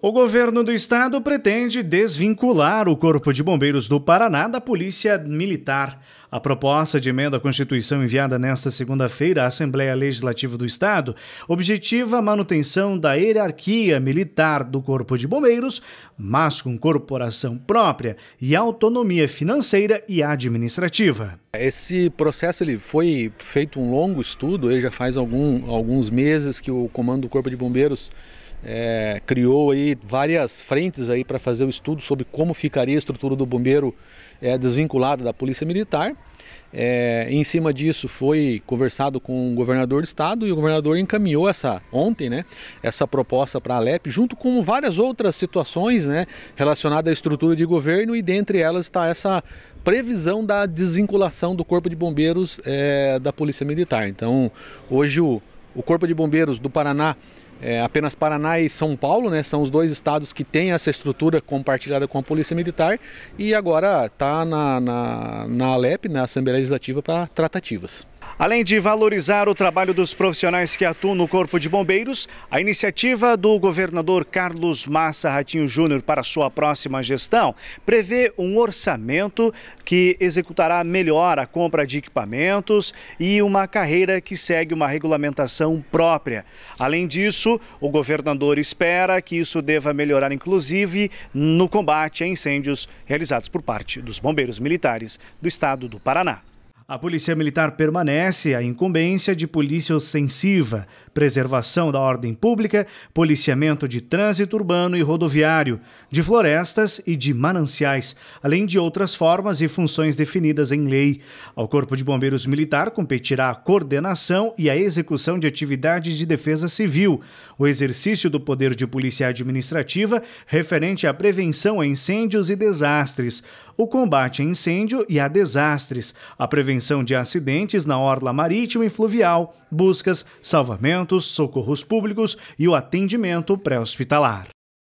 O governo do estado pretende desvincular o Corpo de Bombeiros do Paraná da Polícia Militar. A proposta de emenda à Constituição enviada nesta segunda-feira à Assembleia Legislativa do Estado objetiva a manutenção da hierarquia militar do Corpo de Bombeiros, mas com corporação própria e autonomia financeira e administrativa. Esse processo ele foi feito um longo estudo, ele já faz algum, alguns meses que o Comando do Corpo de Bombeiros é, criou aí várias frentes aí para fazer o estudo sobre como ficaria a estrutura do bombeiro é, desvinculada da polícia militar. É, em cima disso foi conversado com o governador do estado e o governador encaminhou essa ontem, né, essa proposta para a Alep, junto com várias outras situações, né, relacionadas à estrutura de governo e dentre elas está essa previsão da desvinculação do corpo de bombeiros é, da polícia militar. Então, hoje o, o corpo de bombeiros do Paraná é, apenas Paraná e São Paulo, né, são os dois estados que têm essa estrutura compartilhada com a Polícia Militar e agora está na, na, na Alep, na Assembleia Legislativa, para tratativas. Além de valorizar o trabalho dos profissionais que atuam no Corpo de Bombeiros, a iniciativa do governador Carlos Massa Ratinho Júnior para sua próxima gestão prevê um orçamento que executará melhor a compra de equipamentos e uma carreira que segue uma regulamentação própria. Além disso, o governador espera que isso deva melhorar, inclusive, no combate a incêndios realizados por parte dos bombeiros militares do estado do Paraná. A Polícia Militar permanece a incumbência de polícia ostensiva, preservação da ordem pública, policiamento de trânsito urbano e rodoviário, de florestas e de mananciais, além de outras formas e funções definidas em lei. Ao Corpo de Bombeiros Militar competirá a coordenação e a execução de atividades de defesa civil, o exercício do poder de polícia administrativa referente à prevenção a incêndios e desastres, o combate a incêndio e a desastres, a prevenção de acidentes na orla marítima e fluvial, buscas, salvamento socorros públicos e o atendimento pré-hospitalar.